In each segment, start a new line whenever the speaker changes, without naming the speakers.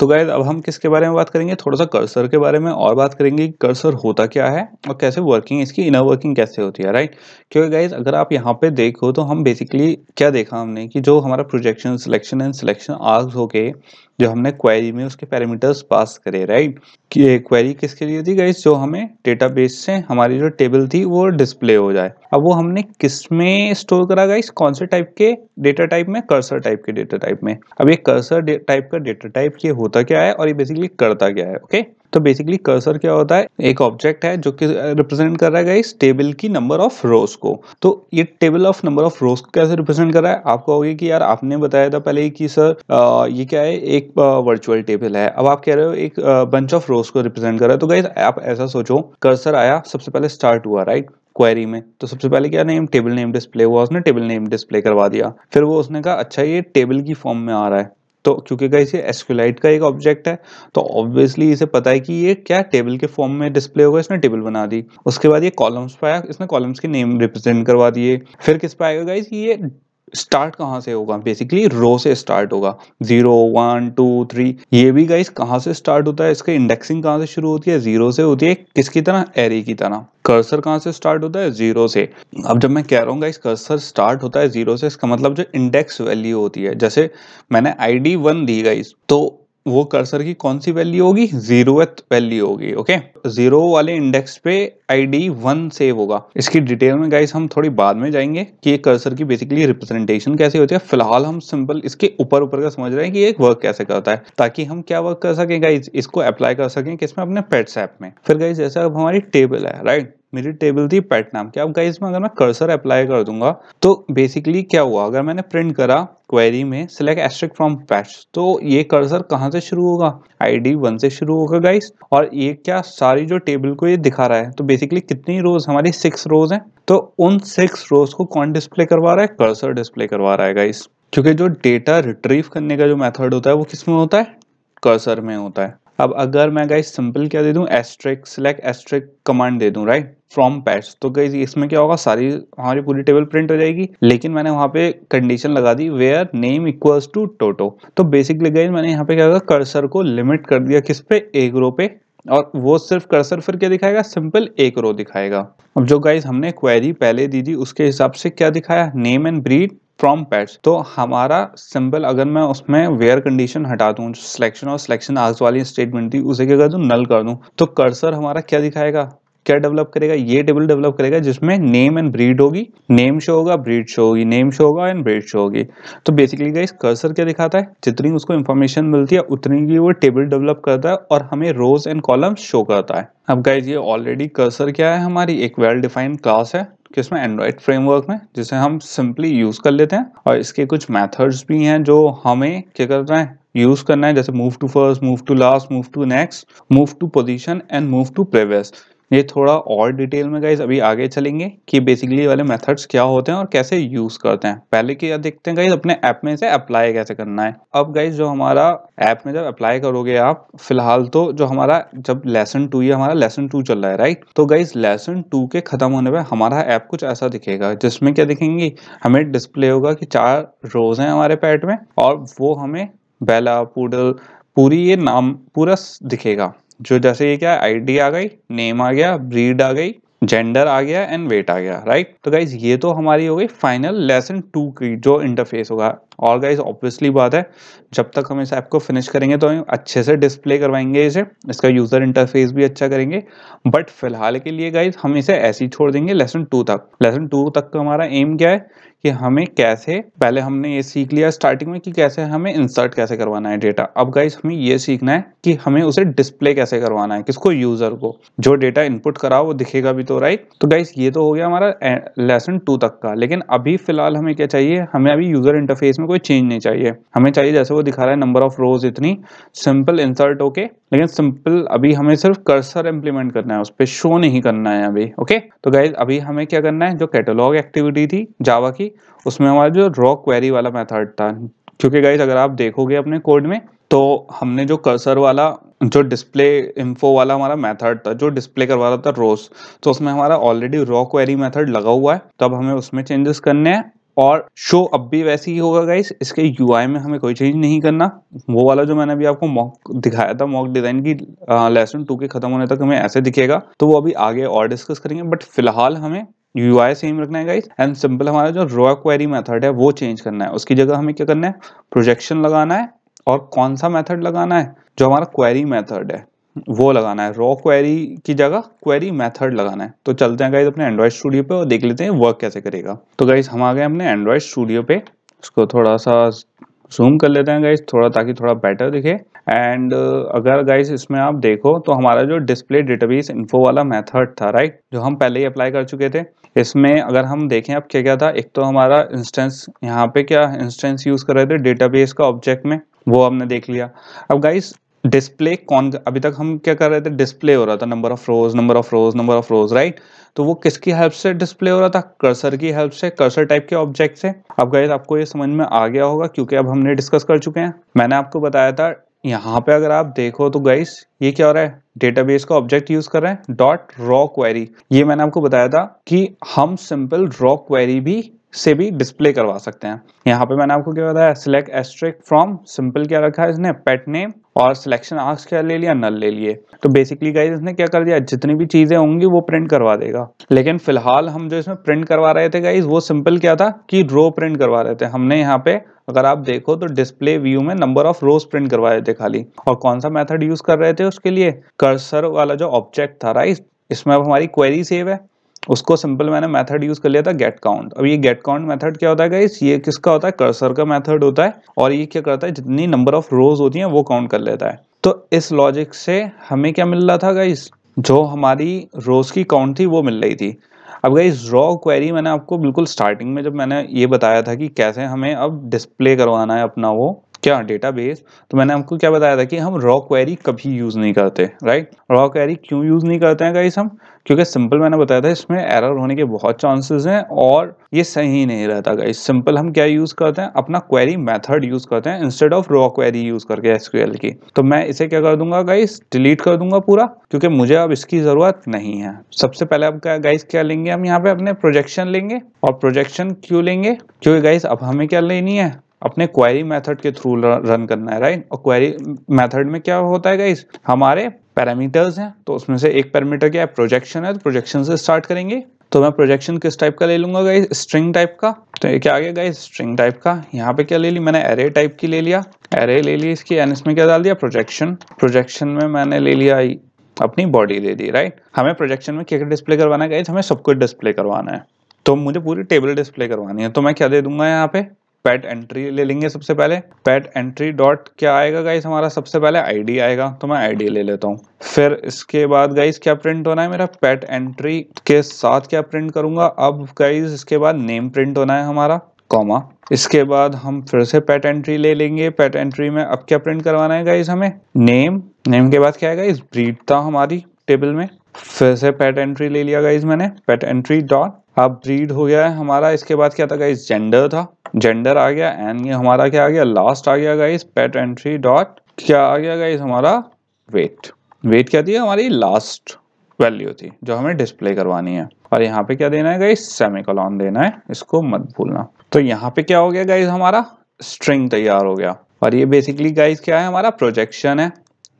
तो गैज अब हम किसके बारे में बात करेंगे थोड़ा सा कर्सर के बारे में और बात करेंगे कि कर्सर होता क्या है और कैसे वर्किंग इसकी इनर वर्किंग कैसे होती है राइट क्योंकि गैज अगर आप यहाँ पे देखो तो हम बेसिकली क्या देखा हमने कि जो हमारा प्रोजेक्शन सिलेक्शन एंड सिलेक्शन आर्स होके जो हमने क्वेरी में उसके पैरामीटर्स पास करे राइट कि ये क्वेरी किसके लिए थी गाइस जो हमें डेटाबेस से हमारी जो टेबल थी वो डिस्प्ले हो जाए अब वो हमने किस में स्टोर करा गाइस कौन से टाइप के डेटा टाइप में कर्सर टाइप के डेटा टाइप में अब ये कर्सर टाइप का डेटा टाइप ये होता क्या है और ये बेसिकली करता क्या है ओके okay? तो बेसिकली कर्सर क्या होता है एक ऑब्जेक्ट है जो कि रिप्रेजेंट uh, कर रहा है इस टेबल की नंबर ऑफ रोज को तो ये table of number of rows को कैसे रिप्रेजेंट कर रहा है आप कहोगे कि यार आपने बताया था पहले कि सर uh, ये क्या है एक वर्चुअल uh, टेबल है अब आप कह रहे हो एक बंच ऑफ रोज को रिप्रेजेंट कर रहा है तो गाइज आप ऐसा सोचो कर्सर आया सबसे पहले स्टार्ट हुआ राइट क्वेरी में तो सबसे पहले क्या नेम टेबल नेम डिस्प्ले हुआ उसने टेबल नेम डिस्प्ले करवा दिया फिर वो उसने कहा अच्छा ये टेबल की फॉर्म में आ रहा है तो क्योंकि गाइस ये एसक्यूलाइट का एक ऑब्जेक्ट है तो ऑब्वियसली इसे पता है कि ये क्या टेबल के फॉर्म में डिस्प्ले होगा इसने टेबल बना दी उसके बाद ये कॉलम्स पे आया इसने कॉलम्स के नेम रिप्रेजेंट करवा दिए फिर किस पे आएगा गाइस ये स्टार्ट कहाँ से होगा बेसिकली रो से स्टार्ट होगा जीरो वन टू थ्री ये भी गाइस कहाँ से स्टार्ट होता है इसका इंडेक्सिंग कहाँ से शुरू होती है जीरो से होती है किसकी तरह एरे की तरह कर्सर कहाँ से स्टार्ट होता है जीरो से अब जब मैं कह रहा हूँ गाइस कर्सर स्टार्ट होता है जीरो से इसका मतलब जो इंडेक्स वैल्यू होती है जैसे मैंने आई डी वन दी गाइस तो वो कर्सर की कौन सी वैल्यू होगी जीरो वैल्यू होगी ओके जीरो वाले इंडेक्स पे आईडी वन सेव होगा इसकी डिटेल में गाइस हम थोड़ी बाद में जाएंगे कि ये कर्सर की बेसिकली रिप्रेजेंटेशन कैसे होती है फिलहाल हम सिंपल इसके ऊपर ऊपर का समझ रहे हैं कि एक वर्क कैसे करता है ताकि हम क्या वर्क कर सकें गाइज इसको अप्लाई कर सकें किसमें अपने पेट्स ऐप में फिर गाइज जैसे अब हमारी टेबल है राइट मेरी टेबल थी पेट नाम की अब गाइज में अगर मैं कर्सर अप्लाई कर दूंगा तो बेसिकली क्या हुआ अगर मैंने प्रिंट करा क्वेरी में सिलेक्ट एस्ट्रिक फ्रॉम पैट तो ये कर्सर कहाँ से शुरू होगा आईडी वन से शुरू होगा गाइस और ये क्या सारी जो टेबल को ये दिखा रहा है तो बेसिकली कितनी रोज हमारी सिक्स रोज हैं तो उन सिक्स रोज को कौन डिस्प्ले करवा रहा है कर्सर डिस्प्ले करवा रहा है गाइस क्योंकि जो डेटा रिट्रीव करने का जो मेथड होता है वो किस में होता है कर्सर में होता है अब अगर मैं गाइस सिंपल क्या दे दूं एस्ट्रिक सिलेक्ट एस्ट्रिक कमांड दे दूं राइट फ्रॉम पैट्स तो गई इसमें क्या होगा सारी हमारी पूरी टेबल प्रिंट हो जाएगी लेकिन मैंने वहाँ पे कंडीशन लगा दी where name equals to Toto तो बेसिकली गई मैंने यहाँ पे क्या होगा कर्सर को लिमिट कर दिया किस पे एक रो पे और वो सिर्फ कर्सर फिर क्या दिखाएगा सिंपल एक रो दिखाएगा अब जो गाइज हमने क्वेरी पहले दी थी उसके हिसाब से क्या दिखाया name and breed from pets तो हमारा सिंपल अगर मैं उसमें वेयर कंडीशन हटा दूं सिलेक्शन और सिलेक्शन आज वाली स्टेटमेंट थी उसे क्या कर दूं नल कर दूं तो कर्सर हमारा क्या दिखाएगा क्या डेवलप करेगा ये टेबल डेवलप करेगा जिसमें नेम एंड ब्रीड होगी नेम शो होगा ब्रीड शो होगी नेम शो होगा एंड ब्रीड शो होगी तो बेसिकली गाइस कर्सर क्या दिखाता है जितनी उसको इन्फॉर्मेशन मिलती है उतनी की वो टेबल डेवलप करता है और हमें रोज एंड कॉलम शो करता है अब गाइज ये ऑलरेडी कर्सर क्या है हमारी एक वेल डिफाइंड क्लास है किसमें एंड्रॉयड फ्रेमवर्क में जिसे हम सिंपली यूज कर लेते हैं और इसके कुछ मेथड्स भी हैं जो हमें क्या करना हैं यूज करना है जैसे move to first move to last move to next move to position and move to previous ये थोड़ा और डिटेल में गाइज अभी आगे चलेंगे कि बेसिकली वाले मेथड्स क्या होते हैं और कैसे यूज करते हैं पहले क्या देखते हैं गाइज अपने ऐप में से अप्लाई कैसे करना है अब गाइज जो हमारा ऐप में जब अप्लाई करोगे आप फिलहाल तो जो हमारा जब लेसन टू ये हमारा लेसन टू चल रहा है राइट तो गाइज लेसन टू के खत्म होने पर हमारा ऐप कुछ ऐसा दिखेगा जिसमें क्या दिखेंगी हमें डिस्प्ले होगा कि चार रोज हैं हमारे पैट में और वो हमें बेला पूडल पूरी ये नाम पूरा दिखेगा जो जैसे ये क्या है आईडी आ गई नेम आ गया ब्रीड आ गई जेंडर आ गया एंड वेट आ गया राइट तो गाइज ये तो हमारी हो गई फाइनल लेसन टू की जो इंटरफेस होगा और गाइज ऑब्वियसली बात है जब तक हम इस ऐप को फिनिश करेंगे तो हम अच्छे से डिस्प्ले करवाएंगे इसे इसका यूज़र इंटरफेस भी अच्छा करेंगे बट फिलहाल के लिए गाइज हम इसे ऐसे ही छोड़ देंगे लेसन टू तक लेसन टू तक का हमारा एम क्या है कि हमें कैसे पहले हमने ये सीख लिया स्टार्टिंग में कि कैसे हमें इंसर्ट कैसे करवाना है डेटा अब गाइज हमें ये सीखना है कि हमें उसे डिस्प्ले कैसे करवाना है किसको यूज़र को जो डेटा इनपुट करा वो दिखेगा भी तो राइट तो गाइज ये तो हो गया हमारा लेसन टू तक का लेकिन अभी फिलहाल हमें क्या चाहिए हमें अभी यूज़र इंटरफेस में कोई चेंज नहीं चाहिए हमें चाहिए जैसे वो दिखा रहा है नंबर ऑफ रोज इतनी सिंपल इंसर्ट ओके लेकिन सिंपल अभी हमें सिर्फ कर्सर इंप्लीमेंट करना है उस पर शो नहीं करना है अभी ओके तो गाइज अभी हमें क्या करना है जो कैटलॉग एक्टिविटी थी जावा की उसमें हमारा जो रॉ क्वेरी वाला मेथड था क्योंकि गाइज अगर आप देखोगे अपने कोड में तो हमने जो कर्सर वाला जो डिस्प्ले इन्फो वाला हमारा मेथड था जो डिस्प्ले करवा रहा था रोज तो उसमें हमारा ऑलरेडी रॉ क्वेरी मेथड लगा हुआ है तो अब हमें उसमें चेंजेस करने हैं और शो अब भी वैसे ही होगा गाइस इसके यू में हमें कोई चेंज नहीं करना वो वाला जो मैंने अभी आपको मॉक दिखाया था मॉक डिजाइन की लेसन टू के खत्म होने तक हमें ऐसे दिखेगा तो वो अभी आगे और डिस्कस करेंगे बट फिलहाल हमें यू आई सेम रखना है गाइस एंड सिंपल हमारा जो रॉ क्वेरी मेथड है वो चेंज करना है उसकी जगह हमें क्या करना है प्रोजेक्शन लगाना है और कौन सा मेथड लगाना है जो हमारा क्वेरी मेथड है वो लगाना है रॉ क्वेरी की जगह क्वेरी मेथड लगाना है तो चलते हैं गाइज अपने एंड्रॉयड स्टूडियो पे और देख लेते हैं वर्क कैसे करेगा तो गाइज हम आ गए अपने एंड्रॉयड स्टूडियो पे उसको थोड़ा सा जूम कर लेते हैं गाइज थोड़ा ताकि थोड़ा बेटर दिखे एंड uh, अगर गाइज इसमें आप देखो तो हमारा जो डिस्प्ले डेटाबेस इन्फो वाला मेथड था राइट जो हम पहले ही अप्लाई कर चुके थे इसमें अगर हम देखें अब क्या क्या था एक तो हमारा इंस्टेंस यहाँ पे क्या इंस्टेंस यूज कर रहे थे डेटाबेस का ऑब्जेक्ट में वो हमने देख लिया अब गाइज डिस्प्ले कौन अभी तक हम क्या कर रहे थे डिस्प्ले हो रहा था number of rows number of rows number of rows right तो वो किसकी हेल्प से डिस्प्ले हो रहा था कर्सर की हेल्प से कर्सर टाइप के ऑब्जेक्ट से अब गए आपको ये समझ में आ गया होगा क्योंकि अब हमने डिस्कस कर चुके हैं मैंने आपको बताया था यहाँ पे अगर आप देखो तो गाइस ये क्या हो रहा है डेटाबेस का ऑब्जेक्ट यूज कर रहे हैं डॉट रॉ क्वेरी ये मैंने आपको बताया था कि हम सिंपल रॉ क्वेरी भी से भी डिस्प्ले करवा सकते हैं यहाँ पे मैंने आपको क्या बताया सिलेक्ट एस्ट्रिक फ्रॉम सिंपल क्या रखा है इसने पेट नेम और सिलेक्शन आर्क्स क्या ले लिया नल ले लिए तो बेसिकली गाइज इसने क्या कर दिया जितनी भी चीजें होंगी वो प्रिंट करवा देगा लेकिन फिलहाल हम जो इसमें प्रिंट करवा रहे थे गाइज वो सिंपल क्या था कि रो प्रिंट करवा रहे थे हमने यहाँ पे अगर आप देखो तो डिस्प्ले व्यू में नंबर ऑफ रोज प्रिंट करवा रहे थे खाली और कौन सा मेथड यूज कर रहे थे उसके लिए कर्सर वाला जो ऑब्जेक्ट था राइट इसमें अब हमारी क्वेरी सेव है उसको सिंपल मैंने मेथड यूज कर लिया था गेट काउंट अब ये गेट काउंट मेथड क्या होता है ये किसका होता है कर्सर का मेथड होता है और ये क्या करता है जितनी नंबर ऑफ रोज होती हैं वो काउंट कर लेता है तो इस लॉजिक से हमें क्या मिल रहा था गाइस जो हमारी रोज की काउंट थी वो मिल रही थी अब गाइज रॉ क्वेरी मैंने आपको बिल्कुल स्टार्टिंग में जब मैंने ये बताया था कि कैसे हमें अब डिस्प्ले करवाना है अपना वो क्या डेटाबेस तो मैंने आपको क्या बताया था कि हम रॉ क्वेरी कभी यूज़ नहीं करते राइट रॉ क्वेरी क्यों यूज़ नहीं करते हैं गाइस हम क्योंकि सिंपल मैंने बताया था इसमें एरर होने के बहुत चांसेस हैं और ये सही नहीं रहता गाइस सिंपल हम क्या यूज़ करते हैं अपना क्वेरी मेथड यूज़ करते हैं instead of raw query use करके एसक्यूएल की तो मैं इसे क्या कर दूंगा गाइस डिलीट कर दूंगा पूरा क्योंकि मुझे अब इसकी ज़रूरत नहीं है सबसे पहले अब गाइस क्या लेंगे हम यहाँ पे अपने प्रोजेक्शन लेंगे और प्रोजेक्शन क्यों लेंगे क्योंकि गाइस अब हमें क्या लेनी है अपने क्वेरी मेथड के थ्रू रन करना है राइट और क्वेरी मेथड में क्या होता है गाइस हमारे पैरामीटर्स हैं तो उसमें से एक पैरामीटर क्या है प्रोजेक्शन है तो प्रोजेक्शन से स्टार्ट करेंगे तो मैं प्रोजेक्शन किस टाइप का ले लूंगा गाइस स्ट्रिंग टाइप का तो ये क्या आ गया गाइस स्ट्रिंग टाइप का यहाँ पे क्या ले ली मैंने एरे टाइप की ले लिया एरे ले ली इसकी एन इसमें क्या डाल दिया प्रोजेक्शन प्रोजेक्शन में मैंने ले लिया अपनी बॉडी ले ली राइट हमें प्रोजेक्शन में क्या डिस्प्ले करवाना है गाइस हमें सब कुछ डिस्प्ले करवाना है तो मुझे पूरी टेबल डिस्प्ले करवानी है तो मैं क्या दे दूंगा यहाँ पे पैट एंट्री ले लेंगे सबसे पहले पैट एंट्री डॉट क्या आएगा गाइस हमारा सबसे पहले आईडी आएगा तो मैं आईडी ले लेता हूँ फिर इसके बाद गाइस क्या प्रिंट होना है मेरा पैट एंट्री के साथ क्या प्रिंट करूंगा अब गाइस इसके बाद नेम प्रिंट होना है हमारा कॉमा इसके बाद हम फिर से पैट एंट्री ले लेंगे पैट एंट्री में अब क्या प्रिंट करवाना है गाइस हमें नेम नेम के बाद क्या है गाइस ब्रीड था हमारी टेबल में फिर से पैट एंट्री ले लिया गाइज मैंने पैट एंट्री डॉट अब ब्रीड हो गया है हमारा इसके बाद क्या था गाइज जेंडर था जेंडर आ गया एंड ये हमारा क्या आ गया लास्ट आ गया गाइस पेट एंट्री डॉट क्या आ गया गाइस हमारा वेट वेट क्या थी हमारी लास्ट वैल्यू थी जो हमें डिस्प्ले करवानी है और यहाँ पे क्या देना है गाइस सेमिकोलॉन देना है इसको मत भूलना तो यहाँ पे क्या हो गया गाइस हमारा स्ट्रिंग तैयार हो गया और ये बेसिकली गाइस क्या है हमारा प्रोजेक्शन है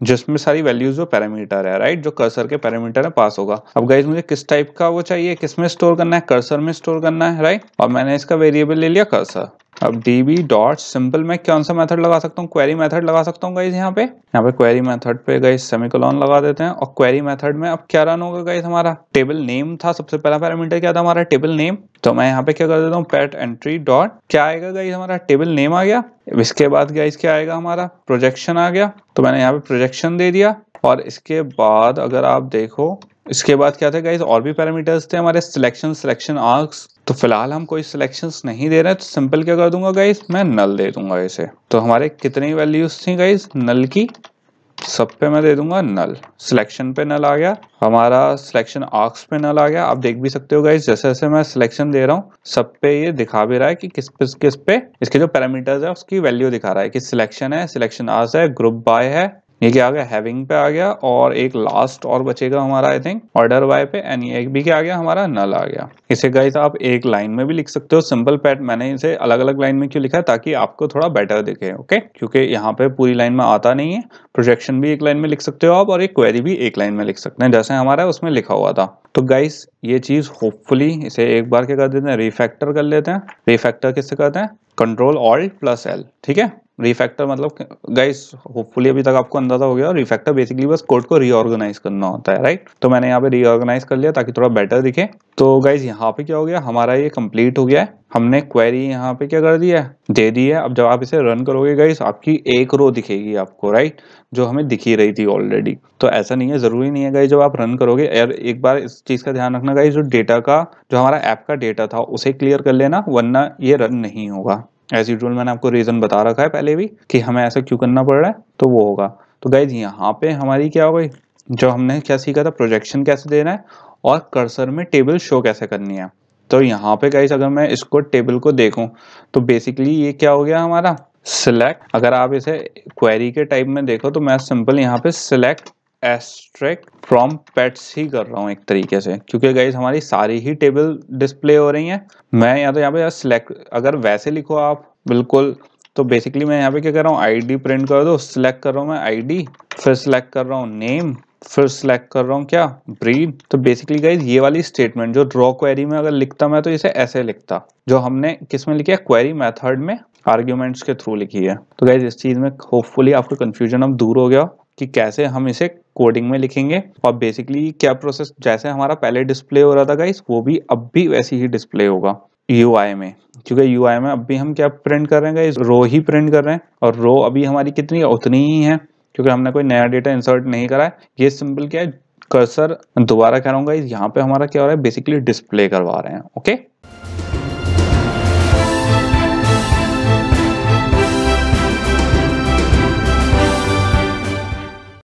जिसमें सारी वैल्यूज जो पैरामीटर है राइट जो कर्सर के पैरामीटर है पास होगा अब गाइज मुझे किस टाइप का वो चाहिए किस में स्टोर करना है कर्सर में स्टोर करना है राइट और मैंने इसका वेरिएबल ले लिया कर्सर अब डी बी डॉट सिंपल मैं कौन सा मेथड लगा सकता हूँ क्वेरी मेथड लगा सकता हूँ गाइज यहाँ पे यहाँ पे क्वेरी मेथड पे गाइज सेमिकोलॉन लगा देते हैं और क्वेरी मेथड में अब क्या रन होगा गाइज हमारा टेबल नेम था सबसे पहला पैरामीटर क्या था हमारा टेबल नेम तो मैं यहाँ पे क्या कर देता हूँ पेट एंट्री डॉट क्या आएगा गाइज हमारा टेबल नेम आ गया इसके बाद गाइज क्या आएगा हमारा प्रोजेक्शन आ गया तो मैंने यहाँ पे प्रोजेक्शन दे दिया और इसके बाद अगर आप देखो इसके बाद क्या था गाइज और भी पैरामीटर्स थे हमारे सिलेक्शन सिलेक्शन आर्क्स तो फिलहाल हम कोई सिलेक्शंस नहीं दे रहे तो सिंपल क्या कर दूंगा गाइज मैं नल दे दूंगा इसे तो हमारे कितनी वैल्यूज थी गाइस नल की सब पे मैं दे दूंगा नल सिलेक्शन पे नल आ गया हमारा सिलेक्शन ऑक्स पे नल आ गया आप देख भी सकते हो गाइज जैसे जैसे मैं सिलेक्शन दे रहा हूँ सब पे ये दिखा भी रहा है कि किस पे किस पे इसके जो पैरामीटर्स है उसकी वैल्यू दिखा रहा है कि सिलेक्शन है सिलेक्शन आर्स है ग्रुप बाय है ये क्या आ गया हैविंग पे आ गया और एक लास्ट और बचेगा हमारा आई थिंक ऑर्डर वाई पे एंड ये भी क्या आ गया हमारा नल आ गया इसे गाइस आप एक लाइन में भी लिख सकते हो सिंपल पैट मैंने इसे अलग अलग लाइन में क्यों लिखा है ताकि आपको थोड़ा बेटर दिखे ओके क्योंकि यहाँ पे पूरी लाइन में आता नहीं है प्रोजेक्शन भी एक लाइन में लिख सकते हो आप और एक क्वेरी भी एक लाइन में लिख सकते हैं जैसे हमारा उसमें लिखा हुआ था तो गाइस ये चीज होपफुली इसे एक बार क्या कर देते हैं रिफैक्टर कर लेते हैं रिफैक्टर किससे करते हैं कंट्रोल ऑल्ट प्लस एल ठीक है रिफैक्टर मतलब गाइस होपफुली अभी तक आपको अंदाजा हो गया रिफैक्टर बेसिकली बस कोड को रीऑर्गेनाइज करना होता है राइट तो मैंने यहाँ पे रीऑर्गेनाइज कर लिया ताकि थोड़ा बेटर दिखे तो गाइज यहाँ पे क्या हो गया हमारा ये कंप्लीट हो गया है हमने क्वेरी यहाँ पे क्या कर दिया है दे दी है अब जब आप इसे रन करोगे गाइज आपकी एक रो दिखेगी आपको राइट जो हमें दिखी रही थी ऑलरेडी तो ऐसा नहीं है जरूरी नहीं है गाइज जब आप रन करोगे यार एक बार इस चीज का ध्यान रखना गाइस जो डेटा का जो हमारा ऐप का डेटा था उसे क्लियर कर लेना वरना ये रन नहीं होगा एज यूजल मैंने आपको रीज़न बता रखा है पहले भी कि हमें ऐसा क्यों करना पड़ रहा है तो वो होगा तो गाइज यहाँ पे हमारी क्या हो गई जो हमने क्या सीखा था प्रोजेक्शन कैसे देना है और कर्सर में टेबल शो कैसे करनी है तो यहाँ पे गाइज अगर मैं इसको टेबल को देखूँ तो बेसिकली ये क्या हो गया हमारा सिलेक्ट अगर आप इसे क्वेरी के टाइप में देखो तो मैं सिंपल यहाँ पे सिलेक्ट एस्ट्रैक्ट फ्रॉम पेट्स ही कर रहा हूँ एक तरीके से क्योंकि गाइज हमारी सारी ही टेबल डिस्प्ले हो रही हैं मैं या तो यहाँ पे सिलेक्ट अगर वैसे लिखो आप बिल्कुल तो बेसिकली मैं यहाँ पे क्या कर रहा हूँ आईडी प्रिंट कर दो सिलेक्ट कर रहा हूँ मैं आईडी फिर सिलेक्ट कर रहा हूँ नेम फिर सिलेक्ट कर रहा हूँ क्या ब्रीड तो बेसिकली गाइज ये वाली स्टेटमेंट जो ड्रॉ क्वेरी में अगर लिखता मैं तो इसे ऐसे लिखता जो हमने किस में लिखी है क्वेरी मेथड में आर्ग्यूमेंट्स के थ्रू लिखी है तो गाइज इस चीज में होपफुली आपको कंफ्यूजन अब दूर हो गया कि कैसे हम इसे कोडिंग में लिखेंगे और बेसिकली क्या प्रोसेस जैसे हमारा पहले डिस्प्ले हो रहा था गाइस वो भी अब भी वैसे ही डिस्प्ले होगा यू में क्योंकि यू में अब भी हम क्या प्रिंट कर रहे हैं गाइस रो ही प्रिंट कर रहे हैं और रो अभी हमारी कितनी उतनी ही है क्योंकि हमने कोई नया डेटा इंसर्ट नहीं करा है ये सिंपल क्या है कर्सर दोबारा कह रहा हूँ यहाँ पे हमारा क्या हो रहा है बेसिकली डिस्प्ले करवा रहे हैं ओके